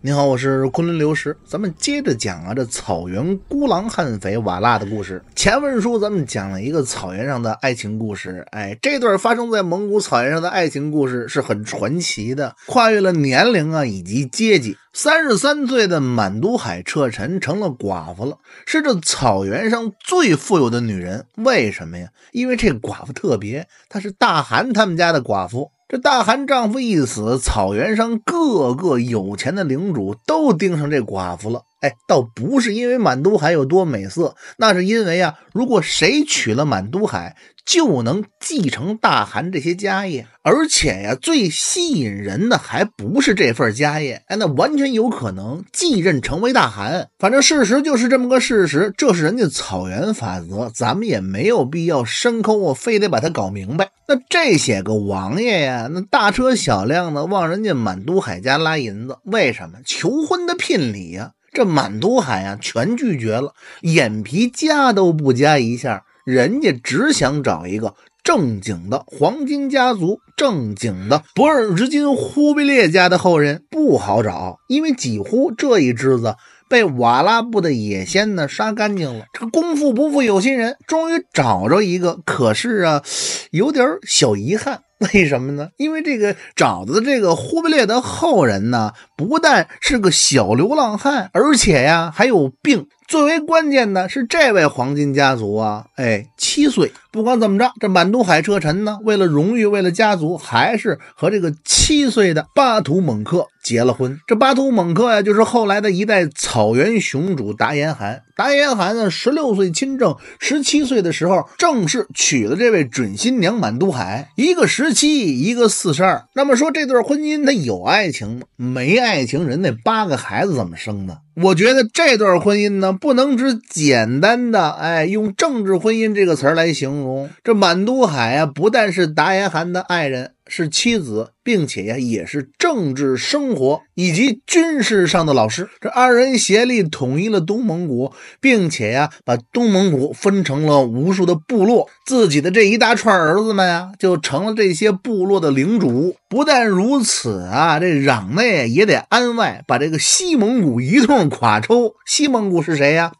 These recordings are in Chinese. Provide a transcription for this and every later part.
你好，我是昆仑流石，咱们接着讲啊，这草原孤狼悍匪瓦剌的故事。前文书咱们讲了一个草原上的爱情故事，哎，这段发生在蒙古草原上的爱情故事是很传奇的，跨越了年龄啊以及阶级。三十三岁的满都海彻臣成了寡妇了，是这草原上最富有的女人。为什么呀？因为这寡妇特别，她是大汗他们家的寡妇。这大汗丈夫一死，草原上各个有钱的领主都盯上这寡妇了。哎，倒不是因为满都海有多美色，那是因为啊，如果谁娶了满都海，就能继承大汗这些家业。而且呀，最吸引人的还不是这份家业，哎，那完全有可能继任成为大汗。反正事实就是这么个事实，这是人家草原法则，咱们也没有必要深抠我非得把它搞明白。那这些个王爷呀，那大车小辆的往人家满都海家拉银子，为什么？求婚的聘礼呀。这满都海啊，全拒绝了，眼皮夹都不夹一下。人家只想找一个正经的黄金家族，正经的博尔之金忽必烈家的后人，不好找，因为几乎这一支子被瓦剌部的野仙呢杀干净了。这功夫不负有心人，终于找着一个，可是啊，有点小遗憾。为什么呢？因为这个找的这个忽必烈的后人呢，不但是个小流浪汉，而且呀还有病。最为关键的是，这位黄金家族啊，哎，七岁。不管怎么着，这满都海车臣呢，为了荣誉，为了家族，还是和这个七岁的巴图蒙克结了婚。这巴图蒙克呀，就是后来的一代草原雄主达延汗。达延汗呢，十六岁亲政，十七岁的时候正式娶了这位准新娘满都海，一个十七，一个四十二。那么说，这段婚姻他有爱情吗？没爱情，人那八个孩子怎么生呢？我觉得这段婚姻呢，不能只简单的哎用政治婚姻这个词儿来形容。这满都海啊，不但是达延汗的爱人。是妻子，并且呀，也是政治生活以及军事上的老师。这二人协力统一了东蒙古，并且呀，把东蒙古分成了无数的部落。自己的这一大串儿子们呀，就成了这些部落的领主。不但如此啊，这攘内也得安外，把这个西蒙古一通垮抽。西蒙古是谁呀？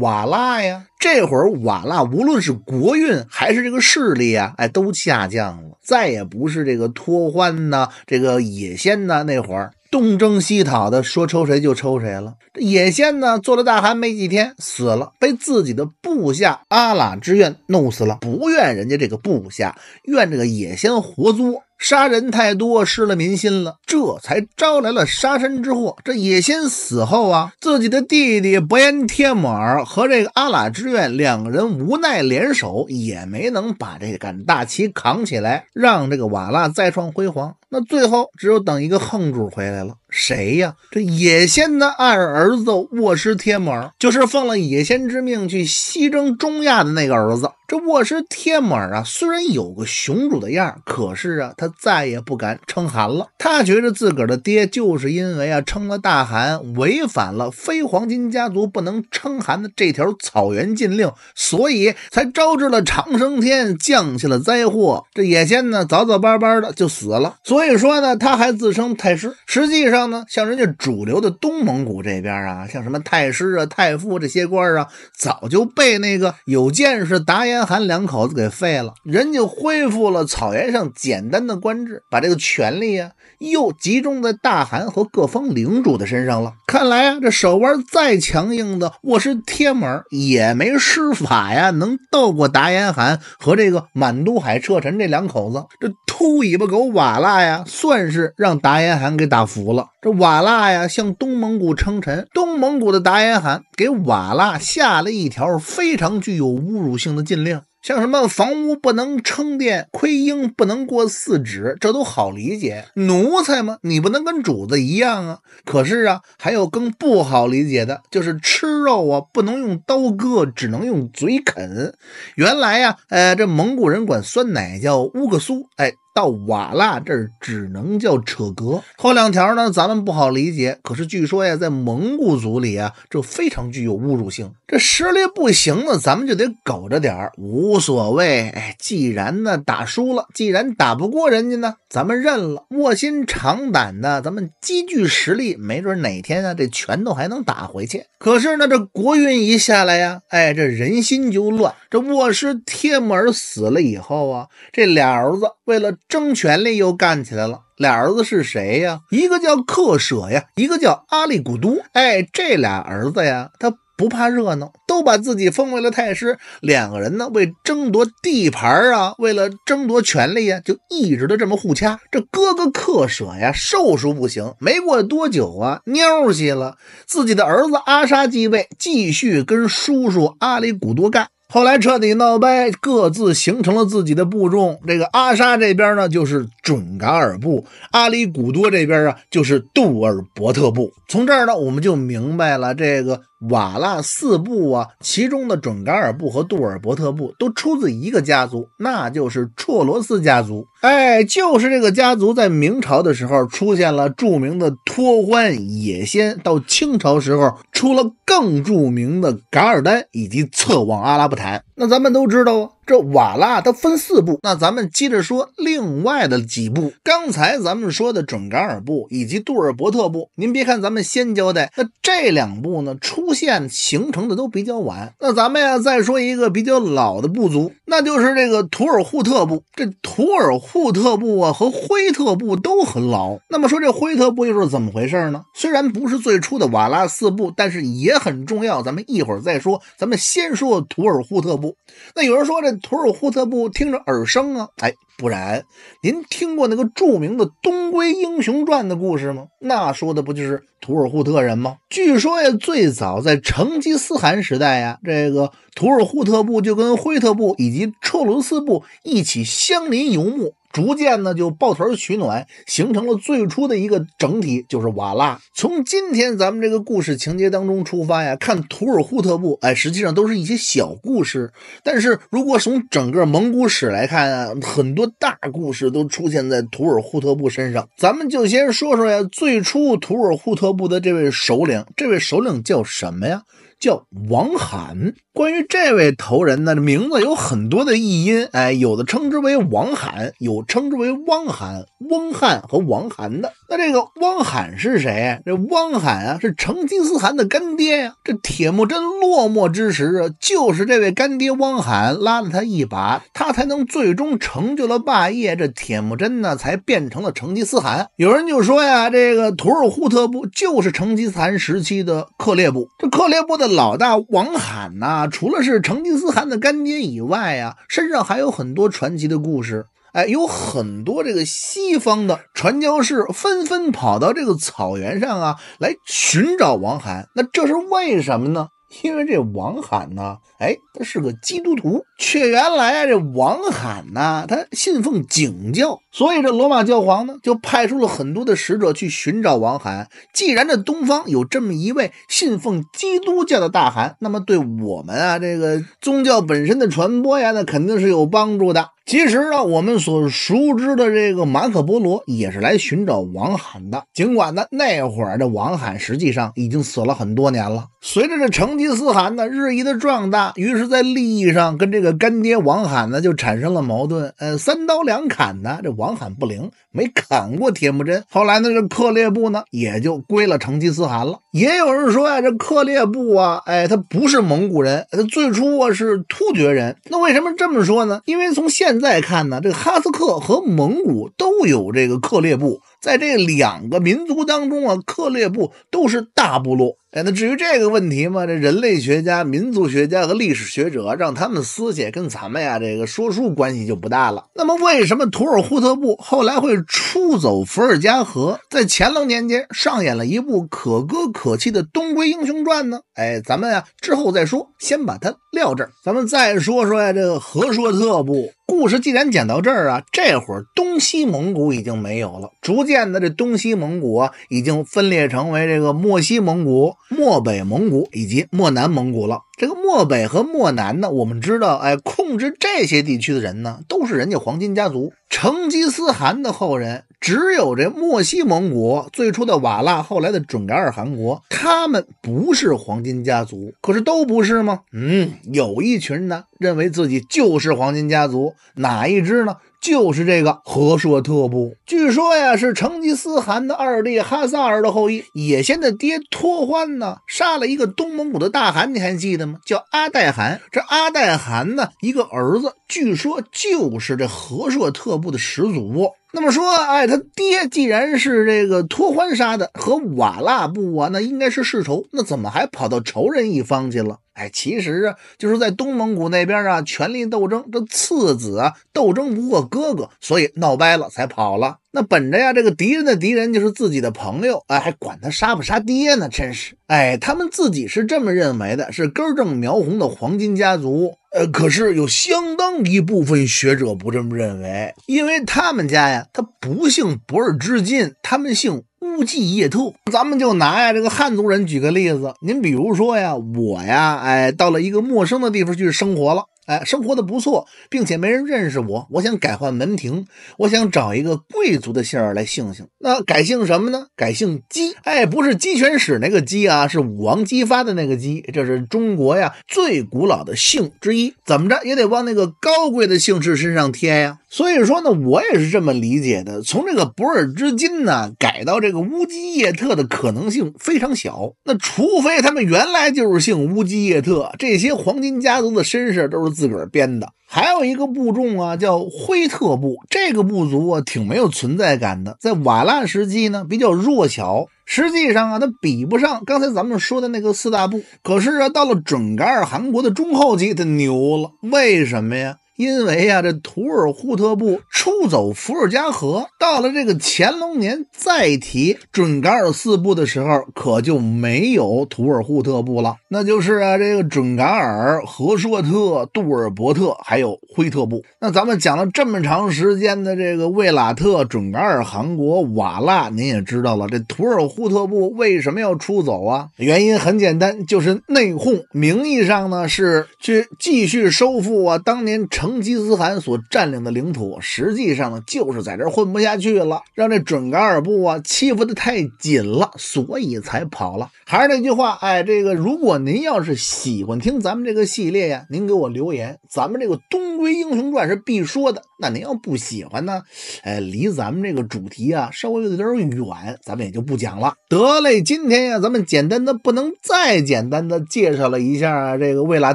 瓦剌呀，这会儿瓦剌无论是国运还是这个势力啊，哎，都下降了，再也不是这个脱欢呐，这个野先呐那会儿东征西讨的，说抽谁就抽谁了。这野先呢，做了大汗没几天死了，被自己的部下阿拉之愿弄死了，不怨人家这个部下，怨这个野先活捉。杀人太多，失了民心了，这才招来了杀身之祸。这野心死后啊，自己的弟弟伯颜帖木儿和这个阿剌之愿两个人无奈联手，也没能把这杆大旗扛起来，让这个瓦剌再创辉煌。那最后，只有等一个横主回来了。谁呀？这野仙的二儿子沃什帖木就是奉了野仙之命去西征中亚的那个儿子。这沃什帖木啊，虽然有个雄主的样，可是啊，他再也不敢称汗了。他觉着自个儿的爹就是因为啊称了大汗，违反了非黄金家族不能称汗的这条草原禁令，所以才招致了长生天降下了灾祸。这野仙呢，早早巴巴的就死了。所以说呢，他还自称太师，实际上。像呢，像人家主流的东蒙古这边啊，像什么太师啊、太傅这些官啊，早就被那个有见识达延汗两口子给废了。人家恢复了草原上简单的官制，把这个权力啊又集中在大汗和各方领主的身上了。看来啊，这手腕再强硬的我是贴门也没施法呀，能斗过达延汗和这个满都海彻臣这两口子。这秃尾巴狗瓦剌呀，算是让达延汗给打服了。这瓦剌呀向东蒙古称臣，东蒙古的达延汗给瓦剌下了一条非常具有侮辱性的禁令，像什么房屋不能撑殿，盔缨不能过四指，这都好理解，奴才嘛，你不能跟主子一样啊。可是啊，还有更不好理解的，就是吃肉啊不能用刀割，只能用嘴啃。原来呀，呃，这蒙古人管酸奶叫乌格苏，哎。到瓦剌这儿只能叫扯格后两条呢，咱们不好理解。可是据说呀，在蒙古族里啊，这非常具有侮辱性。这实力不行呢，咱们就得苟着点儿，无所谓。哎，既然呢打输了，既然打不过人家呢，咱们认了，卧薪尝胆呢，咱们积聚实力，没准哪天啊这拳头还能打回去。可是呢，这国运一下来呀，哎，这人心就乱。这卧师帖木儿死了以后啊，这俩儿子为了。争权力又干起来了，俩儿子是谁呀？一个叫克舍呀，一个叫阿里古都。哎，这俩儿子呀，他不怕热闹，都把自己封为了太师。两个人呢，为争夺地盘啊，为了争夺权力呀，就一直的这么互掐。这哥哥克舍呀，寿数不行，没过多久啊，尿气了，自己的儿子阿沙继位，继续跟叔叔阿里古都干。后来彻底闹掰，各自形成了自己的部众。这个阿沙这边呢，就是准噶尔部；阿里古多这边啊，就是杜尔伯特部。从这儿呢，我们就明白了这个。瓦剌四部啊，其中的准噶尔部和杜尔伯特部都出自一个家族，那就是绰罗斯家族。哎，就是这个家族在明朝的时候出现了著名的脱欢野先，到清朝时候出了更著名的噶尔丹以及策妄阿拉布坦。那咱们都知道这瓦剌它分四部，那咱们接着说另外的几部。刚才咱们说的准噶尔部以及杜尔伯特部，您别看咱们先交代，那这两部呢出。出现形成的都比较晚，那咱们呀再说一个比较老的部族，那就是这个土尔扈特部。这土尔扈特部啊和辉特部都很老。那么说这辉特部又是怎么回事呢？虽然不是最初的瓦剌四部，但是也很重要。咱们一会儿再说，咱们先说土尔扈特部。那有人说这土尔扈特部听着耳生啊，哎。不然，您听过那个著名的《东归英雄传》的故事吗？那说的不就是土尔扈特人吗？据说呀，最早在成吉思汗时代呀，这个土尔扈特部就跟辉特部以及车轮斯部一起相邻游牧。逐渐呢，就抱团取暖，形成了最初的一个整体，就是瓦剌。从今天咱们这个故事情节当中出发呀，看土尔扈特部，哎，实际上都是一些小故事。但是如果从整个蒙古史来看啊，很多大故事都出现在土尔扈特部身上。咱们就先说说呀，最初土尔扈特部的这位首领，这位首领叫什么呀？叫王罕。关于这位头人呢，名字有很多的异音，哎，有的称之为王罕，有称之为汪罕、翁罕和王罕的。那这个汪罕是谁？这汪罕啊，是成吉思汗的干爹呀。这铁木真落寞之时啊，就是这位干爹汪罕拉了他一把，他才能最终成就了霸业。这铁木真呢，才变成了成吉思汗。有人就说呀，这个土尔扈特部就是成吉思汗时期的克烈部，这克烈部的老大王罕呢？除了是成吉思汗的干爹以外啊，身上还有很多传奇的故事。哎，有很多这个西方的传教士纷纷跑到这个草原上啊，来寻找王涵。那这是为什么呢？因为这王罕呢，哎，他是个基督徒，却原来啊，这王罕呢，他信奉景教，所以这罗马教皇呢，就派出了很多的使者去寻找王罕。既然这东方有这么一位信奉基督教的大汗，那么对我们啊，这个宗教本身的传播呀，那肯定是有帮助的。其实呢，我们所熟知的这个马可·波罗也是来寻找王罕的，尽管呢，那会儿这王罕实际上已经死了很多年了。随着这成吉思汗呢日益的壮大，于是，在利益上跟这个干爹王罕呢就产生了矛盾。呃，三刀两砍呢，这王罕不灵，没砍过铁木真。后来呢，这克烈部呢也就归了成吉思汗了。也有人说呀，这克烈部啊，哎，他不是蒙古人，他最初啊是突厥人。那为什么这么说呢？因为从现在看呢，这个哈斯克和蒙古都有这个克烈部。在这两个民族当中啊，克烈部都是大部落。哎，那至于这个问题嘛，这人类学家、民族学家和历史学者让他们撕写，跟咱们呀这个说书关系就不大了。那么，为什么土尔扈特部后来会出走伏尔加河，在乾隆年间上演了一部可歌可泣的《东归英雄传》呢？哎，咱们呀之后再说，先把它撂这儿。咱们再说说呀，这个和硕特部故事。既然讲到这儿啊，这会儿东西蒙古已经没有了。逐渐的，这东西蒙古啊，已经分裂成为这个漠西蒙古、漠北蒙古以及漠南蒙古了。这个漠北和漠南呢，我们知道，哎，控制这些地区的人呢，都是人家黄金家族成吉思汗的后人。只有这漠西蒙古最初的瓦剌，后来的准噶尔汗国，他们不是黄金家族，可是都不是吗？嗯，有一群呢，认为自己就是黄金家族，哪一支呢？就是这个和硕特部，据说呀是成吉思汗的二弟哈萨尔的后裔。也先的爹脱欢呢，杀了一个东蒙古的大汗，你还记得吗？叫阿代汗。这阿代汗呢，一个儿子，据说就是这和硕特部的始祖。这么说，哎，他爹既然是这个脱欢杀的，和瓦剌部啊，那应该是世仇，那怎么还跑到仇人一方去了？哎，其实啊，就是在东蒙古那边啊，权力斗争，这次子啊，斗争不过哥哥，所以闹掰了才跑了。那本着呀，这个敌人的敌人就是自己的朋友，哎，还管他杀不杀爹呢？真是，哎，他们自己是这么认为的，是根正苗红的黄金家族。呃，可是有相当一部分学者不这么认为，因为他们家呀，他不姓博尔之晋，他们姓乌记叶特。咱们就拿呀这个汉族人举个例子，您比如说呀，我呀，哎，到了一个陌生的地方去生活了。哎，生活的不错，并且没人认识我。我想改换门庭，我想找一个贵族的姓儿来姓姓。那改姓什么呢？改姓姬。哎，不是鸡犬使那个姬啊，是武王姬发的那个姬。这是中国呀最古老的姓之一。怎么着也得往那个高贵的姓氏身上贴呀。所以说呢，我也是这么理解的。从这个博尔之金呢改到这个乌鸡叶特的可能性非常小。那除非他们原来就是姓乌鸡叶特。这些黄金家族的身世都是。自个儿编的，还有一个部众啊，叫辉特部。这个部族啊，挺没有存在感的，在瓦剌时期呢，比较弱小。实际上啊，它比不上刚才咱们说的那个四大部。可是啊，到了准噶尔汗国的中后期，它牛了。为什么呀？因为啊，这土尔扈特部出走伏尔加河，到了这个乾隆年再提准噶尔四部的时候，可就没有土尔扈特部了。那就是啊，这个准噶尔、和硕特、杜尔伯特还有辉特部。那咱们讲了这么长时间的这个卫拉特、准噶尔汗国、瓦剌，您也知道了。这土尔扈特部为什么要出走啊？原因很简单，就是内讧。名义上呢是去继续收复啊，当年成。成吉思汗所占领的领土，实际上呢，就是在这混不下去了，让这准噶尔部啊欺负的太紧了，所以才跑了。还是那句话，哎，这个如果您要是喜欢听咱们这个系列呀，您给我留言，咱们这个《东归英雄传》是必说的。那您要不喜欢呢，哎，离咱们这个主题啊稍微有点远，咱们也就不讲了。得嘞，今天呀，咱们简单的不能再简单的介绍了一下这个卫拉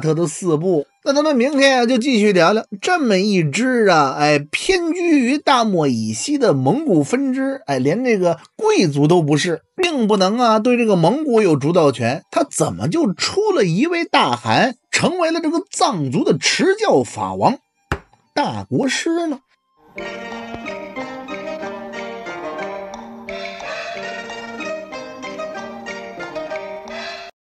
特的四部。那咱们明天啊，就继续聊聊这么一支啊，哎，偏居于大漠以西的蒙古分支，哎，连这个贵族都不是，并不能啊对这个蒙古有主导权，他怎么就出了一位大汗，成为了这个藏族的持教法王、大国师呢？